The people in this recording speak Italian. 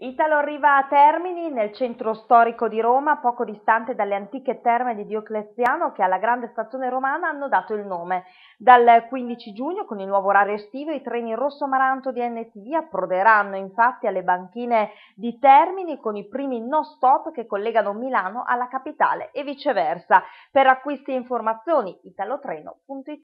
Italo arriva a Termini, nel centro storico di Roma, poco distante dalle antiche terme di Diocleziano che alla grande stazione romana hanno dato il nome. Dal 15 giugno, con il nuovo orario estivo, i treni rosso maranto di NTV approderanno infatti alle banchine di Termini con i primi non stop che collegano Milano alla capitale e viceversa. Per acquisti e informazioni italotreno.it